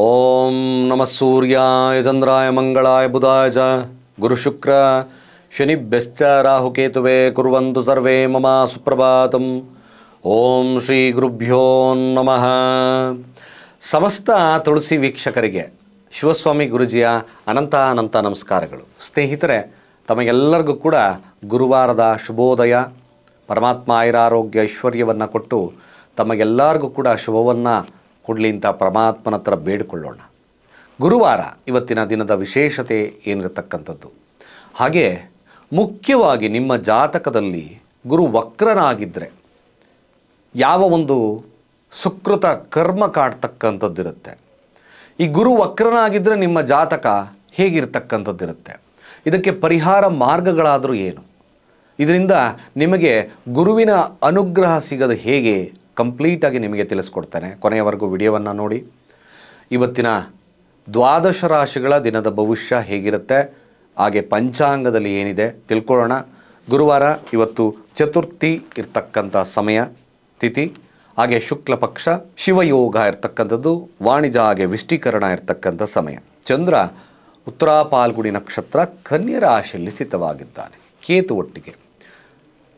ಓಂ ನಮ ಸೂರ್ಯಾಯ ಚಂದ್ರಾಯ ಮಂಗಳಾಯ ಬುಧಾಯ ಚ ಗುರುಶುಕ್ರ ಶನಿಭ್ಯಶ್ಚ ರಾಹುಕೇತುವೆ ಕುರುವಂತು ಸರ್ವೇ ಮಮ ಸುಪ್ರಭಾತಂ ಓಂ ಶ್ರೀ ಗುರುಭ್ಯೋ ನಮಃ ಸಮಸ್ತ ತುಳಸಿ ವೀಕ್ಷಕರಿಗೆ ಶಿವಸ್ವಾಮಿ ಗುರುಜಿಯ ಅನಂತ ಅನಂತ ನಮಸ್ಕಾರಗಳು ಸ್ನೇಹಿತರೆ ತಮಗೆಲ್ಲರಿಗೂ ಕೂಡ ಗುರುವಾರದ ಶುಭೋದಯ ಪರಮಾತ್ಮ ಆಯುರಾರೋಗ್ಯ ಐಶ್ವರ್ಯವನ್ನು ಕೊಟ್ಟು ತಮಗೆಲ್ಲರಿಗೂ ಕೂಡ ಶುಭವನ್ನು ಕೊಡಲಿ ಅಂತ ಪರಮಾತ್ಮನ ಹತ್ರ ಬೇಡಿಕೊಳ್ಳೋಣ ಗುರುವಾರ ಇವತ್ತಿನ ದಿನದ ವಿಶೇಷತೆ ಏನಿರತಕ್ಕಂಥದ್ದು ಹಾಗೆ ಮುಖ್ಯವಾಗಿ ನಿಮ್ಮ ಜಾತಕದಲ್ಲಿ ಗುರು ವಕ್ರನಾಗಿದ್ದರೆ ಯಾವ ಒಂದು ಸುಕೃತ ಕರ್ಮ ಕಾಡ್ತಕ್ಕಂಥದ್ದಿರುತ್ತೆ ಈ ಗುರು ವಕ್ರನಾಗಿದ್ದರೆ ನಿಮ್ಮ ಜಾತಕ ಹೇಗಿರ್ತಕ್ಕಂಥದ್ದಿರುತ್ತೆ ಇದಕ್ಕೆ ಪರಿಹಾರ ಮಾರ್ಗಗಳಾದರೂ ಏನು ಇದರಿಂದ ನಿಮಗೆ ಗುರುವಿನ ಅನುಗ್ರಹ ಸಿಗದು ಹೇಗೆ ಕಂಪ್ಲೀಟಾಗಿ ನಿಮಗೆ ತಿಳಿಸ್ಕೊಡ್ತೇನೆ ಕೊನೆಯವರೆಗೂ ವಿಡಿಯೋವನ್ನು ನೋಡಿ ಇವತ್ತಿನ ದ್ವಾದಶ ರಾಶಿಗಳ ದಿನದ ಭವಿಷ್ಯ ಹೇಗಿರುತ್ತೆ ಹಾಗೆ ಪಂಚಾಂಗದಲ್ಲಿ ಏನಿದೆ ತಿಳ್ಕೊಳ್ಳೋಣ ಗುರುವಾರ ಇವತ್ತು ಚತುರ್ಥಿ ಇರ್ತಕ್ಕಂಥ ಸಮಯ ತಿಥಿ ಹಾಗೆ ಶುಕ್ಲ ಪಕ್ಷ ಶಿವಯೋಗ ಇರ್ತಕ್ಕಂಥದ್ದು ವಾಣಿಜ್ಯ ಹಾಗೆ ವಿಷ್ಟೀಕರಣ ಇರ್ತಕ್ಕಂಥ ಸಮಯ ಚಂದ್ರ ಉತ್ತರಾಪಾಲ್ಗುಡಿ ನಕ್ಷತ್ರ ಕನ್ಯಾ ರಾಶಿಯಲ್ಲಿ ಸ್ಥಿತವಾಗಿದ್ದಾನೆ ಕೇತು ಒಟ್ಟಿಗೆ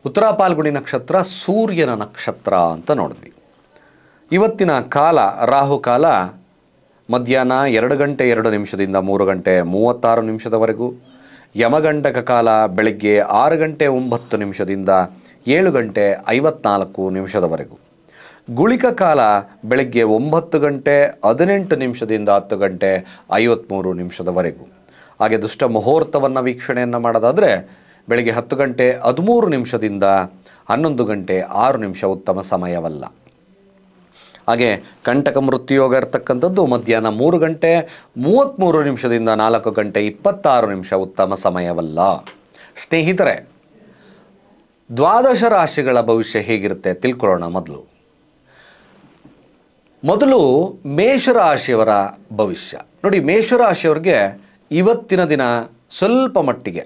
ಉತ್ತರ ನಕ್ಷತ್ರ ಸೂರ್ಯನ ನಕ್ಷತ್ರ ಅಂತ ನೋಡಿದ್ವಿ ಇವತ್ತಿನ ಕಾಲ ರಾಹುಕಾಲ ಮಧ್ಯಾಹ್ನ ಎರಡು ಗಂಟೆ ಎರಡು ನಿಮಿಷದಿಂದ ಮೂರು ಗಂಟೆ ಮೂವತ್ತಾರು ನಿಮಿಷದವರೆಗೂ ಯಮಗಂಡಕ ಕಾಲ ಬೆಳಗ್ಗೆ ಆರು ಗಂಟೆ ಒಂಬತ್ತು ನಿಮಿಷದಿಂದ ಏಳು ಗಂಟೆ ಐವತ್ನಾಲ್ಕು ನಿಮಿಷದವರೆಗೂ ಗುಳಿಕ ಕಾಲ ಬೆಳಗ್ಗೆ ಒಂಬತ್ತು ಗಂಟೆ ಹದಿನೆಂಟು ನಿಮಿಷದಿಂದ ಹತ್ತು ಗಂಟೆ ಐವತ್ತ್ಮೂರು ನಿಮಿಷದವರೆಗೂ ಹಾಗೆ ದುಷ್ಟ ಮುಹೂರ್ತವನ್ನು ವೀಕ್ಷಣೆಯನ್ನು ಮಾಡೋದಾದರೆ ಬೆಳಗ್ಗೆ ಹತ್ತು ಗಂಟೆ ಹದಿಮೂರು ನಿಮಿಷದಿಂದ ಹನ್ನೊಂದು ಗಂಟೆ ಆರು ನಿಮಿಷ ಉತ್ತಮ ಸಮಯವಲ್ಲ ಹಾಗೆ ಕಂಟಕ ಮೃತ್ಯುಯೋಗ ಇರತಕ್ಕಂಥದ್ದು ಮಧ್ಯಾಹ್ನ ಮೂರು ಗಂಟೆ ಮೂವತ್ತ್ಮೂರು ನಿಮಿಷದಿಂದ ನಾಲ್ಕು ಗಂಟೆ ಇಪ್ಪತ್ತಾರು ನಿಮಿಷ ಉತ್ತಮ ಸಮಯವಲ್ಲ ಸ್ನೇಹಿತರೆ ದ್ವಾದಶ ರಾಶಿಗಳ ಭವಿಷ್ಯ ಹೇಗಿರುತ್ತೆ ತಿಳ್ಕೊಳ್ಳೋಣ ಮೊದಲು ಮೊದಲು ಮೇಷರಾಶಿಯವರ ಭವಿಷ್ಯ ನೋಡಿ ಮೇಷರಾಶಿಯವರಿಗೆ ಇವತ್ತಿನ ದಿನ ಸ್ವಲ್ಪ ಮಟ್ಟಿಗೆ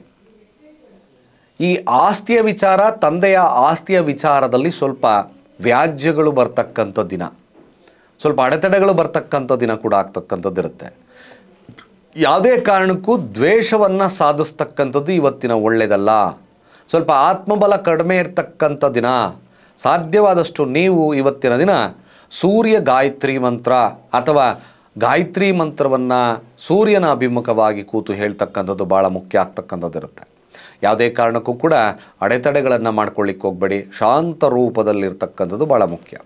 ಈ ಆಸ್ತಿಯ ವಿಚಾರ ತಂದೆಯ ಆಸ್ತಿಯ ವಿಚಾರದಲ್ಲಿ ಸ್ವಲ್ಪ ವ್ಯಾಜ್ಯಗಳು ಬರ್ತಕ್ಕಂಥ ದಿನ ಸ್ವಲ್ಪ ಅಡೆತಡೆಗಳು ಬರ್ತಕ್ಕಂಥ ದಿನ ಕೂಡ ಆಗ್ತಕ್ಕಂಥದ್ದಿರುತ್ತೆ ಯಾವುದೇ ಕಾರಣಕ್ಕೂ ದ್ವೇಷವನ್ನು ಸಾಧಿಸ್ತಕ್ಕಂಥದ್ದು ಇವತ್ತಿನ ಒಳ್ಳೆಯದಲ್ಲ ಸ್ವಲ್ಪ ಆತ್ಮಬಲ ಕಡಿಮೆ ಇರ್ತಕ್ಕಂಥ ದಿನ ಸಾಧ್ಯವಾದಷ್ಟು ನೀವು ಇವತ್ತಿನ ದಿನ ಸೂರ್ಯ ಗಾಯತ್ರಿ ಮಂತ್ರ ಅಥವಾ ಗಾಯತ್ರಿ ಮಂತ್ರವನ್ನು ಸೂರ್ಯನ ಅಭಿಮುಖವಾಗಿ ಕೂತು ಹೇಳ್ತಕ್ಕಂಥದ್ದು ಭಾಳ ಮುಖ್ಯ ಆಗ್ತಕ್ಕಂಥದ್ದಿರುತ್ತೆ ಯಾವುದೇ ಕಾರಣಕ್ಕೂ ಕೂಡ ಅಡೆತಡೆಗಳನ್ನು ಮಾಡ್ಕೊಳ್ಳಿಕ್ಕೆ ಹೋಗಬೇಡಿ ಶಾಂತ ರೂಪದಲ್ಲಿರ್ತಕ್ಕಂಥದ್ದು ಭಾಳ ಮುಖ್ಯ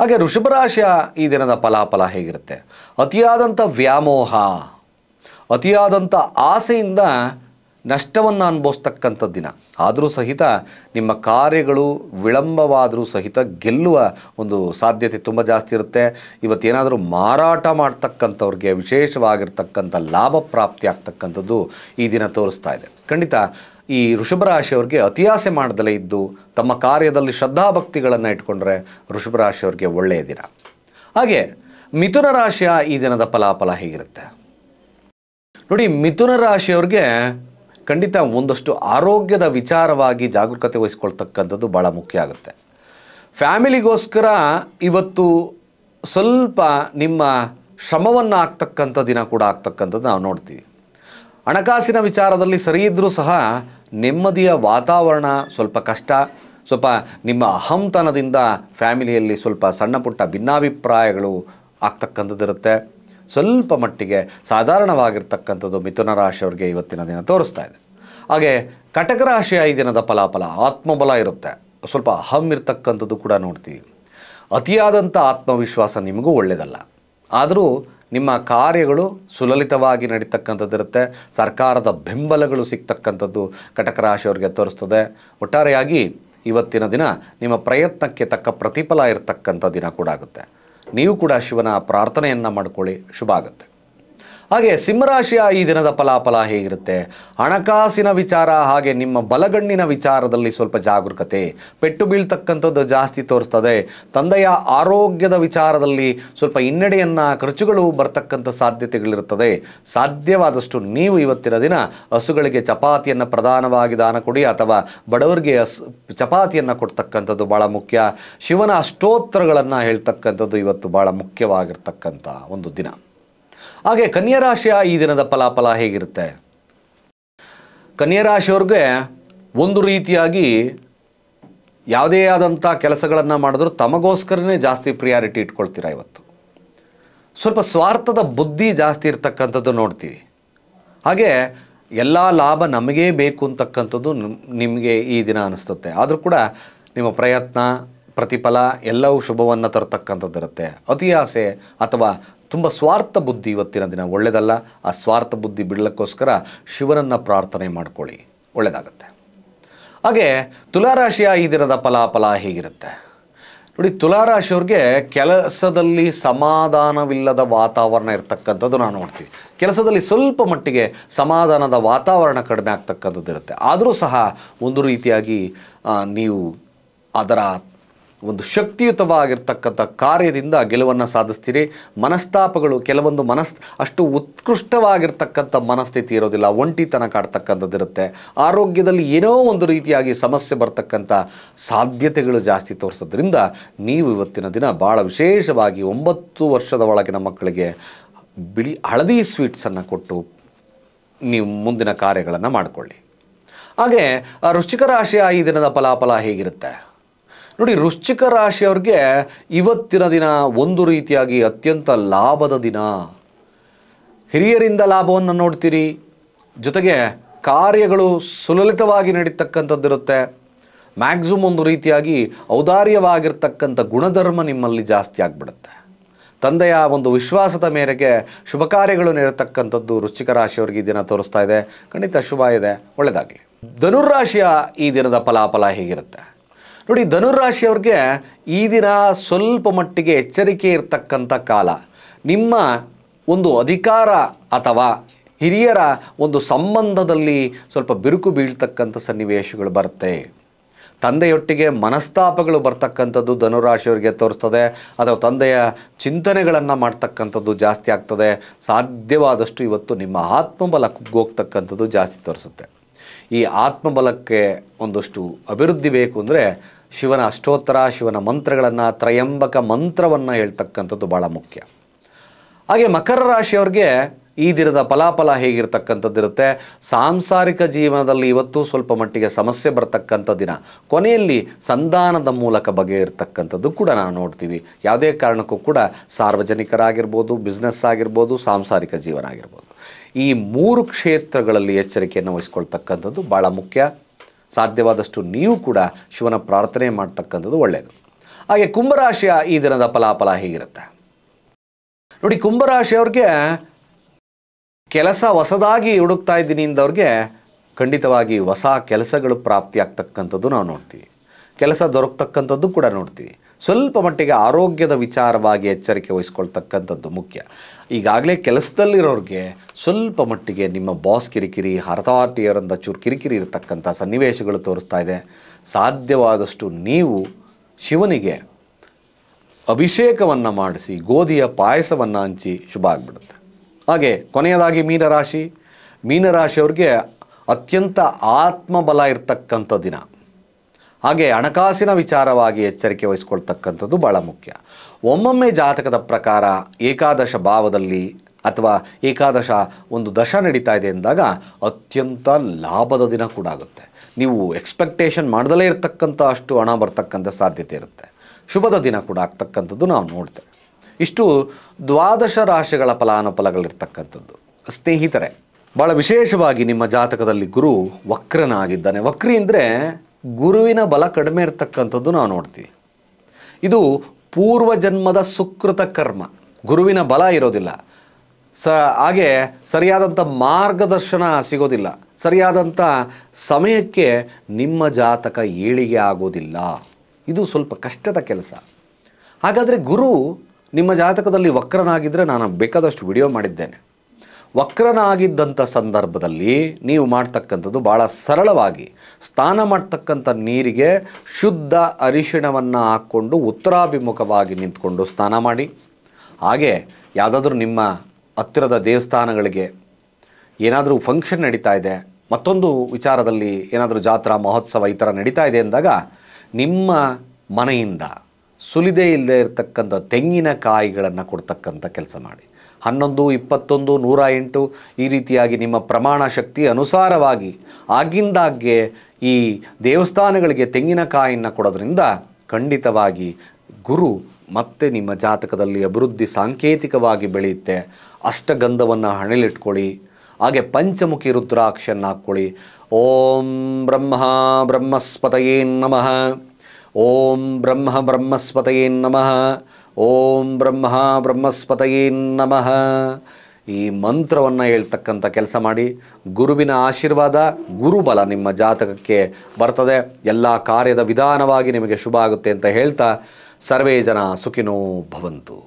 ಹಾಗೆ ಋಷಭರಾಶಿಯ ಈ ದಿನದ ಫಲಾಫಲ ಹೇಗಿರುತ್ತೆ ಅತಿಯಾದಂಥ ವ್ಯಾಮೋಹ ಅತಿಯಾದಂಥ ಆಸೆಯಿಂದ ನಷ್ಟವನ್ನು ಅನುಭವಿಸ್ತಕ್ಕಂಥ ದಿನ ಆದರೂ ಸಹಿತ ನಿಮ್ಮ ಕಾರ್ಯಗಳು ವಿಳಂಬವಾದರೂ ಸಹಿತ ಗೆಲ್ಲುವ ಒಂದು ಸಾಧ್ಯತೆ ತುಂಬ ಜಾಸ್ತಿ ಇರುತ್ತೆ ಇವತ್ತೇನಾದರೂ ಮಾರಾಟ ಮಾಡ್ತಕ್ಕಂಥವ್ರಿಗೆ ವಿಶೇಷವಾಗಿರ್ತಕ್ಕಂಥ ಲಾಭ ಪ್ರಾಪ್ತಿ ಆಗ್ತಕ್ಕಂಥದ್ದು ಈ ದಿನ ತೋರಿಸ್ತಾ ಇದೆ ಖಂಡಿತ ಈ ರಾಶಿಯವ್ರಿಗೆ ಅತಿಯಾಸೆ ಮಾಡದಲ್ಲೇ ಇದ್ದು ತಮ್ಮ ಕಾರ್ಯದಲ್ಲಿ ಶ್ರದ್ಧಾಭಕ್ತಿಗಳನ್ನು ಇಟ್ಕೊಂಡ್ರೆ ರಾಶಿಯವ್ರಿಗೆ ಒಳ್ಳೆಯ ದಿನ ಹಾಗೆ ಮಿಥುನ ರಾಶಿಯ ಈ ದಿನದ ಫಲಾಫಲ ಹೇಗಿರುತ್ತೆ ನೋಡಿ ಮಿಥುನ ರಾಶಿಯವ್ರಿಗೆ ಖಂಡಿತ ಒಂದಷ್ಟು ಆರೋಗ್ಯದ ವಿಚಾರವಾಗಿ ಜಾಗರೂಕತೆ ವಹಿಸ್ಕೊಳ್ತಕ್ಕಂಥದ್ದು ಭಾಳ ಮುಖ್ಯ ಆಗುತ್ತೆ ಫ್ಯಾಮಿಲಿಗೋಸ್ಕರ ಇವತ್ತು ಸ್ವಲ್ಪ ನಿಮ್ಮ ಶ್ರಮವನ್ನು ಆಗ್ತಕ್ಕಂಥ ದಿನ ಕೂಡ ಆಗ್ತಕ್ಕಂಥದ್ದು ನಾವು ನೋಡ್ತೀವಿ ಹಣಕಾಸಿನ ವಿಚಾರದಲ್ಲಿ ಸರಿ ಇದ್ದರೂ ಸಹ ನೆಮ್ಮದಿಯ ವಾತಾವರಣ ಸ್ವಲ್ಪ ಕಷ್ಟ ಸ್ವಲ್ಪ ನಿಮ್ಮ ಅಹಂತನದಿಂದ ಫ್ಯಾಮಿಲಿಯಲ್ಲಿ ಸ್ವಲ್ಪ ಸಣ್ಣ ಪುಟ್ಟ ಭಿನ್ನಾಭಿಪ್ರಾಯಗಳು ಆಗ್ತಕ್ಕಂಥದ್ದಿರುತ್ತೆ ಸ್ವಲ್ಪ ಮಟ್ಟಿಗೆ ಸಾಧಾರಣವಾಗಿರ್ತಕ್ಕಂಥದ್ದು ಮಿಥುನ ರಾಶಿಯವ್ರಿಗೆ ಇವತ್ತಿನ ದಿನ ತೋರಿಸ್ತಾ ಇದೆ ಹಾಗೆ ಕಟಕ ರಾಶಿ ಐದು ದಿನದ ಫಲಾಫಲ ಆತ್ಮಬಲ ಇರುತ್ತೆ ಸ್ವಲ್ಪ ಅಹಂ ಇರ್ತಕ್ಕಂಥದ್ದು ಕೂಡ ನೋಡ್ತೀವಿ ಅತಿಯಾದಂಥ ಆತ್ಮವಿಶ್ವಾಸ ನಿಮಗೂ ಒಳ್ಳೆಯದಲ್ಲ ಆದರೂ ನಿಮ್ಮ ಕಾರ್ಯಗಳು ಸುಲಲಿತವಾಗಿ ನಡೀತಕ್ಕಂಥದ್ದಿರುತ್ತೆ ಸರ್ಕಾರದ ಬೆಂಬಲಗಳು ಸಿಗ್ತಕ್ಕಂಥದ್ದು ರಾಶಿಯವರಿಗೆ ತೋರಿಸ್ತದೆ ಒಟ್ಟಾರೆಯಾಗಿ ಇವತ್ತಿನ ದಿನ ನಿಮ್ಮ ಪ್ರಯತ್ನಕ್ಕೆ ತಕ್ಕ ಪ್ರತಿಫಲ ಇರತಕ್ಕಂಥ ದಿನ ಕೂಡ ಆಗುತ್ತೆ ನೀವು ಕೂಡ ಶಿವನ ಪ್ರಾರ್ಥನೆಯನ್ನು ಮಾಡಿಕೊಳ್ಳಿ ಶುಭ ಆಗುತ್ತೆ ಹಾಗೆ ಸಿಂಹರಾಶಿಯ ಈ ದಿನದ ಫಲಾಫಲ ಹೇಗಿರುತ್ತೆ ಹಣಕಾಸಿನ ವಿಚಾರ ಹಾಗೆ ನಿಮ್ಮ ಬಲಗಣ್ಣಿನ ವಿಚಾರದಲ್ಲಿ ಸ್ವಲ್ಪ ಜಾಗರೂಕತೆ ಪೆಟ್ಟು ಬೀಳ್ತಕ್ಕಂಥದ್ದು ಜಾಸ್ತಿ ತೋರಿಸ್ತದೆ ತಂದೆಯ ಆರೋಗ್ಯದ ವಿಚಾರದಲ್ಲಿ ಸ್ವಲ್ಪ ಹಿನ್ನಡೆಯನ್ನು ಖರ್ಚುಗಳು ಬರ್ತಕ್ಕಂಥ ಸಾಧ್ಯತೆಗಳಿರುತ್ತದೆ ಸಾಧ್ಯವಾದಷ್ಟು ನೀವು ಇವತ್ತಿನ ದಿನ ಹಸುಗಳಿಗೆ ಚಪಾತಿಯನ್ನು ಪ್ರಧಾನವಾಗಿ ದಾನ ಕೊಡಿ ಅಥವಾ ಬಡವರಿಗೆ ಚಪಾತಿಯನ್ನು ಕೊಡ್ತಕ್ಕಂಥದ್ದು ಭಾಳ ಮುಖ್ಯ ಶಿವನ ಅಷ್ಟೋತ್ತರಗಳನ್ನು ಹೇಳ್ತಕ್ಕಂಥದ್ದು ಇವತ್ತು ಭಾಳ ಮುಖ್ಯವಾಗಿರ್ತಕ್ಕಂಥ ಒಂದು ದಿನ ಹಾಗೆ ಕನ್ಯಾ ರಾಶಿಯ ಈ ದಿನದ ಫಲಾಫಲ ಹೇಗಿರುತ್ತೆ ಕನ್ಯಾ ಒಂದು ರೀತಿಯಾಗಿ ಯಾವುದೇ ಆದಂಥ ಕೆಲಸಗಳನ್ನು ಮಾಡಿದ್ರೂ ತಮಗೋಸ್ಕರನೇ ಜಾಸ್ತಿ ಪ್ರಿಯಾರಿಟಿ ಇಟ್ಕೊಳ್ತೀರಾ ಇವತ್ತು ಸ್ವಲ್ಪ ಸ್ವಾರ್ಥದ ಬುದ್ಧಿ ಜಾಸ್ತಿ ಇರ್ತಕ್ಕಂಥದ್ದು ನೋಡ್ತೀವಿ ಹಾಗೆ ಎಲ್ಲ ಲಾಭ ನಮಗೇ ಬೇಕು ಅಂತಕ್ಕಂಥದ್ದು ನಿಮಗೆ ಈ ದಿನ ಅನಿಸುತ್ತೆ ಆದರೂ ಕೂಡ ನಿಮ್ಮ ಪ್ರಯತ್ನ ಪ್ರತಿಫಲ ಎಲ್ಲವೂ ಶುಭವನ್ನು ತರತಕ್ಕಂಥದ್ದಿರುತ್ತೆ ಅತಿ ಆಸೆ ಅಥವಾ ತುಂಬ ಸ್ವಾರ್ಥ ಬುದ್ಧಿ ಇವತ್ತಿನ ದಿನ ಒಳ್ಳೆಯದಲ್ಲ ಆ ಸ್ವಾರ್ಥ ಬುದ್ಧಿ ಬಿಡಲಿಕ್ಕೋಸ್ಕರ ಶಿವನನ್ನು ಪ್ರಾರ್ಥನೆ ಮಾಡ್ಕೊಳ್ಳಿ ಒಳ್ಳೆಯದಾಗುತ್ತೆ ಹಾಗೆ ತುಲಾರಾಶಿಯ ಈ ದಿನದ ಫಲಾಫಲ ಹೇಗಿರುತ್ತೆ ನೋಡಿ ತುಲಾರಾಶಿಯವ್ರಿಗೆ ಕೆಲಸದಲ್ಲಿ ಸಮಾಧಾನವಿಲ್ಲದ ವಾತಾವರಣ ಇರತಕ್ಕಂಥದ್ದು ನಾವು ನೋಡ್ತೀವಿ ಕೆಲಸದಲ್ಲಿ ಸ್ವಲ್ಪ ಮಟ್ಟಿಗೆ ಸಮಾಧಾನದ ವಾತಾವರಣ ಕಡಿಮೆ ಆಗ್ತಕ್ಕಂಥದ್ದು ಇರುತ್ತೆ ಆದರೂ ಸಹ ಒಂದು ರೀತಿಯಾಗಿ ನೀವು ಅದರ ಒಂದು ಶಕ್ತಿಯುತವಾಗಿರ್ತಕ್ಕಂಥ ಕಾರ್ಯದಿಂದ ಗೆಲುವನ್ನು ಸಾಧಿಸ್ತೀರಿ ಮನಸ್ತಾಪಗಳು ಕೆಲವೊಂದು ಮನಸ್ ಅಷ್ಟು ಉತ್ಕೃಷ್ಟವಾಗಿರ್ತಕ್ಕಂಥ ಮನಸ್ಥಿತಿ ಇರೋದಿಲ್ಲ ಒಂಟಿತನ ಕಾಡ್ತಕ್ಕಂಥದ್ದಿರುತ್ತೆ ಆರೋಗ್ಯದಲ್ಲಿ ಏನೋ ಒಂದು ರೀತಿಯಾಗಿ ಸಮಸ್ಯೆ ಬರ್ತಕ್ಕಂಥ ಸಾಧ್ಯತೆಗಳು ಜಾಸ್ತಿ ತೋರಿಸೋದ್ರಿಂದ ನೀವು ಇವತ್ತಿನ ದಿನ ಭಾಳ ವಿಶೇಷವಾಗಿ ಒಂಬತ್ತು ವರ್ಷದ ಒಳಗಿನ ಮಕ್ಕಳಿಗೆ ಬಿಳಿ ಹಳದಿ ಸ್ವೀಟ್ಸನ್ನು ಕೊಟ್ಟು ನೀವು ಮುಂದಿನ ಕಾರ್ಯಗಳನ್ನು ಮಾಡಿಕೊಳ್ಳಿ ಹಾಗೆ ರುಚಿಕರ ರಾಶಿಯ ಈ ದಿನದ ಫಲಾಫಲ ಹೇಗಿರುತ್ತೆ ನೋಡಿ ವೃಶ್ಚಿಕ ರಾಶಿಯವ್ರಿಗೆ ಇವತ್ತಿನ ದಿನ ಒಂದು ರೀತಿಯಾಗಿ ಅತ್ಯಂತ ಲಾಭದ ದಿನ ಹಿರಿಯರಿಂದ ಲಾಭವನ್ನು ನೋಡ್ತೀರಿ ಜೊತೆಗೆ ಕಾರ್ಯಗಳು ಸುಲಲಿತವಾಗಿ ನಡೀತಕ್ಕಂಥದ್ದಿರುತ್ತೆ ಮ್ಯಾಕ್ಸಿಮಮ್ ಒಂದು ರೀತಿಯಾಗಿ ಔದಾರ್ಯವಾಗಿರ್ತಕ್ಕಂಥ ಗುಣಧರ್ಮ ನಿಮ್ಮಲ್ಲಿ ಜಾಸ್ತಿ ಆಗಿಬಿಡುತ್ತೆ ತಂದೆಯ ಒಂದು ವಿಶ್ವಾಸದ ಮೇರೆಗೆ ಶುಭ ಕಾರ್ಯಗಳು ನೀಡತಕ್ಕಂಥದ್ದು ವೃಶ್ಚಿಕ ರಾಶಿಯವರಿಗೆ ಈ ದಿನ ತೋರಿಸ್ತಾ ಇದೆ ಖಂಡಿತ ಶುಭ ಇದೆ ಒಳ್ಳೆಯದಾಗಲಿ ರಾಶಿಯ ಈ ದಿನದ ಫಲಾಫಲ ಹೇಗಿರುತ್ತೆ ನೋಡಿ ಧನುರಾಶಿಯವ್ರಿಗೆ ಈ ದಿನ ಸ್ವಲ್ಪ ಮಟ್ಟಿಗೆ ಎಚ್ಚರಿಕೆ ಇರ್ತಕ್ಕಂಥ ಕಾಲ ನಿಮ್ಮ ಒಂದು ಅಧಿಕಾರ ಅಥವಾ ಹಿರಿಯರ ಒಂದು ಸಂಬಂಧದಲ್ಲಿ ಸ್ವಲ್ಪ ಬಿರುಕು ಬೀಳ್ತಕ್ಕಂಥ ಸನ್ನಿವೇಶಗಳು ಬರುತ್ತೆ ತಂದೆಯೊಟ್ಟಿಗೆ ಮನಸ್ತಾಪಗಳು ಬರ್ತಕ್ಕಂಥದ್ದು ಧನುರಾಶಿಯವರಿಗೆ ತೋರಿಸ್ತದೆ ಅಥವಾ ತಂದೆಯ ಚಿಂತನೆಗಳನ್ನು ಮಾಡ್ತಕ್ಕಂಥದ್ದು ಜಾಸ್ತಿ ಆಗ್ತದೆ ಸಾಧ್ಯವಾದಷ್ಟು ಇವತ್ತು ನಿಮ್ಮ ಆತ್ಮಬಲ ಕುಗ್ಗೋಗ್ತಕ್ಕಂಥದ್ದು ಜಾಸ್ತಿ ತೋರಿಸುತ್ತೆ ಈ ಆತ್ಮಬಲಕ್ಕೆ ಒಂದಷ್ಟು ಅಭಿವೃದ್ಧಿ ಬೇಕು ಅಂದರೆ ಶಿವನ ಅಷ್ಟೋತ್ತರ ಶಿವನ ಮಂತ್ರಗಳನ್ನು ತ್ರಯಂಬಕ ಮಂತ್ರವನ್ನು ಹೇಳ್ತಕ್ಕಂಥದ್ದು ಭಾಳ ಮುಖ್ಯ ಹಾಗೆ ಮಕರ ರಾಶಿಯವ್ರಿಗೆ ಈ ದಿನದ ಫಲಾಫಲ ಇರುತ್ತೆ ಸಾಂಸಾರಿಕ ಜೀವನದಲ್ಲಿ ಇವತ್ತು ಸ್ವಲ್ಪ ಮಟ್ಟಿಗೆ ಸಮಸ್ಯೆ ಬರ್ತಕ್ಕಂಥ ದಿನ ಕೊನೆಯಲ್ಲಿ ಸಂಧಾನದ ಮೂಲಕ ಇರತಕ್ಕಂಥದ್ದು ಕೂಡ ನಾವು ನೋಡ್ತೀವಿ ಯಾವುದೇ ಕಾರಣಕ್ಕೂ ಕೂಡ ಸಾರ್ವಜನಿಕರಾಗಿರ್ಬೋದು ಬಿಸ್ನೆಸ್ ಆಗಿರ್ಬೋದು ಸಾಂಸಾರಿಕ ಜೀವನ ಆಗಿರ್ಬೋದು ಈ ಮೂರು ಕ್ಷೇತ್ರಗಳಲ್ಲಿ ಎಚ್ಚರಿಕೆಯನ್ನು ವಹಿಸ್ಕೊಳ್ತಕ್ಕಂಥದ್ದು ಭಾಳ ಮುಖ್ಯ ಸಾಧ್ಯವಾದಷ್ಟು ನೀವು ಕೂಡ ಶಿವನ ಪ್ರಾರ್ಥನೆ ಮಾಡ್ತಕ್ಕಂಥದ್ದು ಒಳ್ಳೆಯದು ಹಾಗೆ ಕುಂಭರಾಶಿಯ ಈ ದಿನದ ಫಲಾಫಲ ಹೇಗಿರುತ್ತೆ ನೋಡಿ ಕುಂಭರಾಶಿಯವ್ರಿಗೆ ಕೆಲಸ ಹೊಸದಾಗಿ ಹುಡುಕ್ತಾ ಇದ್ದೀನಿ ಅಂದವ್ರಿಗೆ ಖಂಡಿತವಾಗಿ ಹೊಸ ಕೆಲಸಗಳು ಪ್ರಾಪ್ತಿಯಾಗ್ತಕ್ಕಂಥದ್ದು ನಾವು ನೋಡ್ತೀವಿ ಕೆಲಸ ದೊರಕ್ತಕ್ಕಂಥದ್ದು ಕೂಡ ನೋಡ್ತೀವಿ ಸ್ವಲ್ಪ ಮಟ್ಟಿಗೆ ಆರೋಗ್ಯದ ವಿಚಾರವಾಗಿ ಎಚ್ಚರಿಕೆ ವಹಿಸ್ಕೊಳ್ತಕ್ಕಂಥದ್ದು ಮುಖ್ಯ ಈಗಾಗಲೇ ಕೆಲಸದಲ್ಲಿರೋರಿಗೆ ಸ್ವಲ್ಪ ಮಟ್ಟಿಗೆ ನಿಮ್ಮ ಬಾಸ್ ಕಿರಿಕಿರಿ ಹರತಾಟಿಯರಿಂದ ಚೂರು ಕಿರಿಕಿರಿ ಇರತಕ್ಕಂಥ ಸನ್ನಿವೇಶಗಳು ತೋರಿಸ್ತಾ ಇದೆ ಸಾಧ್ಯವಾದಷ್ಟು ನೀವು ಶಿವನಿಗೆ ಅಭಿಷೇಕವನ್ನು ಮಾಡಿಸಿ ಗೋಧಿಯ ಪಾಯಸವನ್ನು ಹಂಚಿ ಶುಭ ಆಗಿಬಿಡುತ್ತೆ ಹಾಗೆ ಕೊನೆಯದಾಗಿ ಮೀನರಾಶಿ ಮೀನರಾಶಿಯವ್ರಿಗೆ ಅತ್ಯಂತ ಆತ್ಮಬಲ ಇರತಕ್ಕಂಥ ದಿನ ಹಾಗೆ ಹಣಕಾಸಿನ ವಿಚಾರವಾಗಿ ಎಚ್ಚರಿಕೆ ವಹಿಸ್ಕೊಳ್ತಕ್ಕಂಥದ್ದು ಭಾಳ ಮುಖ್ಯ ಒಮ್ಮೊಮ್ಮೆ ಜಾತಕದ ಪ್ರಕಾರ ಏಕಾದಶ ಭಾವದಲ್ಲಿ ಅಥವಾ ಏಕಾದಶ ಒಂದು ದಶ ನಡೀತಾ ಇದೆ ಎಂದಾಗ ಅತ್ಯಂತ ಲಾಭದ ದಿನ ಕೂಡ ಆಗುತ್ತೆ ನೀವು ಎಕ್ಸ್ಪೆಕ್ಟೇಷನ್ ಮಾಡದಲ್ಲೇ ಇರತಕ್ಕಂಥ ಅಷ್ಟು ಹಣ ಬರ್ತಕ್ಕಂಥ ಸಾಧ್ಯತೆ ಇರುತ್ತೆ ಶುಭದ ದಿನ ಕೂಡ ಆಗ್ತಕ್ಕಂಥದ್ದು ನಾವು ನೋಡ್ತೇವೆ ಇಷ್ಟು ದ್ವಾದಶ ರಾಶಿಗಳ ಫಲಾನುಫಲಗಳಿರ್ತಕ್ಕಂಥದ್ದು ಸ್ನೇಹಿತರೆ ಭಾಳ ವಿಶೇಷವಾಗಿ ನಿಮ್ಮ ಜಾತಕದಲ್ಲಿ ಗುರು ವಕ್ರನಾಗಿದ್ದಾನೆ ವಕ್ರಿ ಅಂದರೆ ಗುರುವಿನ ಬಲ ಕಡಿಮೆ ಇರತಕ್ಕಂಥದ್ದು ನಾವು ನೋಡ್ತೀವಿ ಇದು ಪೂರ್ವ ಜನ್ಮದ ಸುಕೃತ ಕರ್ಮ ಗುರುವಿನ ಬಲ ಇರೋದಿಲ್ಲ ಸ ಹಾಗೆ ಸರಿಯಾದಂಥ ಮಾರ್ಗದರ್ಶನ ಸಿಗೋದಿಲ್ಲ ಸರಿಯಾದಂಥ ಸಮಯಕ್ಕೆ ನಿಮ್ಮ ಜಾತಕ ಏಳಿಗೆ ಆಗೋದಿಲ್ಲ ಇದು ಸ್ವಲ್ಪ ಕಷ್ಟದ ಕೆಲಸ ಹಾಗಾದರೆ ಗುರು ನಿಮ್ಮ ಜಾತಕದಲ್ಲಿ ವಕ್ರನಾಗಿದ್ದರೆ ನಾನು ಬೇಕಾದಷ್ಟು ವಿಡಿಯೋ ಮಾಡಿದ್ದೇನೆ ವಕ್ರನಾಗಿದ್ದಂಥ ಸಂದರ್ಭದಲ್ಲಿ ನೀವು ಮಾಡ್ತಕ್ಕಂಥದ್ದು ಭಾಳ ಸರಳವಾಗಿ ಸ್ನಾನ ಮಾಡ್ತಕ್ಕಂಥ ನೀರಿಗೆ ಶುದ್ಧ ಅರಿಶಿಣವನ್ನು ಹಾಕ್ಕೊಂಡು ಉತ್ತರಾಭಿಮುಖವಾಗಿ ನಿಂತ್ಕೊಂಡು ಸ್ನಾನ ಮಾಡಿ ಹಾಗೆ ಯಾವುದಾದ್ರೂ ನಿಮ್ಮ ಹತ್ತಿರದ ದೇವಸ್ಥಾನಗಳಿಗೆ ಏನಾದರೂ ಫಂಕ್ಷನ್ ನಡೀತಾ ಇದೆ ಮತ್ತೊಂದು ವಿಚಾರದಲ್ಲಿ ಏನಾದರೂ ಜಾತ್ರಾ ಮಹೋತ್ಸವ ಈ ಥರ ನಡೀತಾ ಇದೆ ಅಂದಾಗ ನಿಮ್ಮ ಮನೆಯಿಂದ ಸುಲಿದೇ ಇಲ್ಲದೆ ಇರತಕ್ಕಂಥ ತೆಂಗಿನಕಾಯಿಗಳನ್ನು ಕೊಡ್ತಕ್ಕಂಥ ಕೆಲಸ ಮಾಡಿ ಹನ್ನೊಂದು ಇಪ್ಪತ್ತೊಂದು ನೂರ ಎಂಟು ಈ ರೀತಿಯಾಗಿ ನಿಮ್ಮ ಪ್ರಮಾಣ ಶಕ್ತಿ ಅನುಸಾರವಾಗಿ ಆಗಿಂದಾಗ್ಗೆ ಈ ದೇವಸ್ಥಾನಗಳಿಗೆ ತೆಂಗಿನಕಾಯಿಯನ್ನು ಕೊಡೋದ್ರಿಂದ ಖಂಡಿತವಾಗಿ ಗುರು ಮತ್ತೆ ನಿಮ್ಮ ಜಾತಕದಲ್ಲಿ ಅಭಿವೃದ್ಧಿ ಸಾಂಕೇತಿಕವಾಗಿ ಬೆಳೆಯುತ್ತೆ ಅಷ್ಟಗಂಧವನ್ನು ಹಣಲಿಟ್ಕೊಳ್ಳಿ ಹಾಗೆ ಪಂಚಮುಖಿ ರುದ್ರಾಕ್ಷನ್ನು ಹಾಕ್ಕೊಳ್ಳಿ ಓಂ ಬ್ರಹ್ಮ ಬ್ರಹ್ಮಸ್ಪತಯೇ ನಮಃ ಓಂ ಬ್ರಹ್ಮ ಬ್ರಹ್ಮಸ್ಪತಯೇ ನಮಃ ಓಂ ಬ್ರಹ್ಮ ಬ್ರಹ್ಮಸ್ಪತಯೇ ನಮಃ ಈ ಮಂತ್ರವನ್ನು ಹೇಳ್ತಕ್ಕಂಥ ಕೆಲಸ ಮಾಡಿ ಗುರುವಿನ ಆಶೀರ್ವಾದ ಗುರುಬಲ ನಿಮ್ಮ ಜಾತಕಕ್ಕೆ ಬರ್ತದೆ ಎಲ್ಲ ಕಾರ್ಯದ ವಿಧಾನವಾಗಿ ನಿಮಗೆ ಶುಭ ಆಗುತ್ತೆ ಅಂತ ಹೇಳ್ತಾ ಸರ್ವೇ ಜನ ಸುಖಿನೋ ಭವಂತು